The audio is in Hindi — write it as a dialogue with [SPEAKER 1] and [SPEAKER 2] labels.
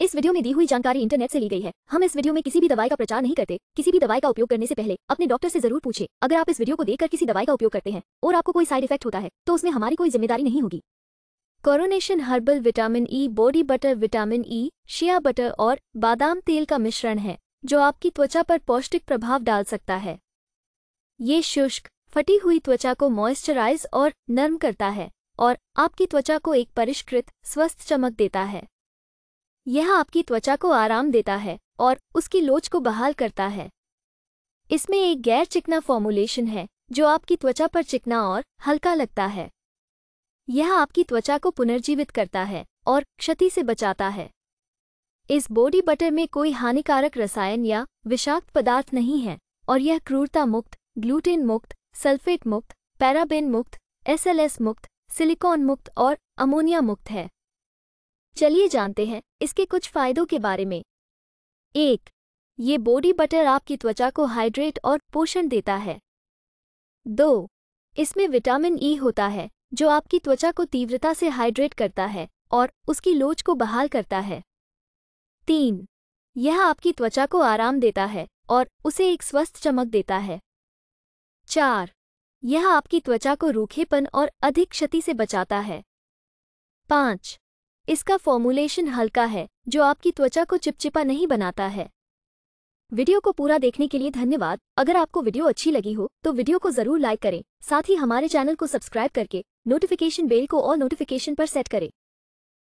[SPEAKER 1] इस वीडियो में दी हुई जानकारी इंटरनेट से ली गई है हम इस वीडियो में किसी भी दवाई का प्रचार नहीं करते किसी भी दवाई का उपयोग करने से पहले अपने डॉक्टर से जरूर पूछे अगर आप इस वीडियो को देखकर किसी दवाई का उपयोग करते हैं और आपको कोई साइड इफेक्ट होता है तो उसमें हमारी कोई जिम्मेदारी नहीं होगी coronation herbal vitamin E body butter vitamin E shea butter और बादाम तेल का मिश्रण है जो आपकी त्वचा पर पौष्टिक प्रभाव डाल सकता है ये शुष्क फटी हुई त्वचा को मॉइस्चराइज और नर्म करता है और आपकी त्वचा को एक परिष्कृत स्वस्थ चमक देता है यह आपकी त्वचा को आराम देता है और उसकी लोच को बहाल करता है इसमें एक गैर चिकना फॉर्मूलेशन है जो आपकी त्वचा पर चिकना और हल्का लगता है यह आपकी त्वचा को पुनर्जीवित करता है और क्षति से बचाता है इस बॉडी बटर में कोई हानिकारक रसायन या विषाक्त पदार्थ नहीं है और यह क्रूरता मुक्त ग्लूटेन मुक्त सल्फेट मुक्त पैराबेन मुक्त एसएलएस मुक्त सिलिकॉन मुक्त और अमोनिया मुक्त है चलिए जानते हैं इसके कुछ फायदों के बारे में एक ये बॉडी बटर आपकी त्वचा को हाइड्रेट और पोषण देता है दो इसमें विटामिन ई e होता है जो आपकी त्वचा को तीव्रता से हाइड्रेट करता है और उसकी लोच को बहाल करता है तीन यह आपकी त्वचा को आराम देता है और उसे एक स्वस्थ चमक देता है चार यह आपकी त्वचा को रूखेपन और अधिक क्षति से बचाता है पाँच इसका फॉर्मूलेशन हल्का है जो आपकी त्वचा को चिपचिपा नहीं बनाता है वीडियो को पूरा देखने के लिए धन्यवाद अगर आपको वीडियो अच्छी लगी हो तो वीडियो को जरूर लाइक करें साथ ही हमारे चैनल को सब्सक्राइब करके नोटिफिकेशन बेल को ऑल नोटिफिकेशन पर सेट करें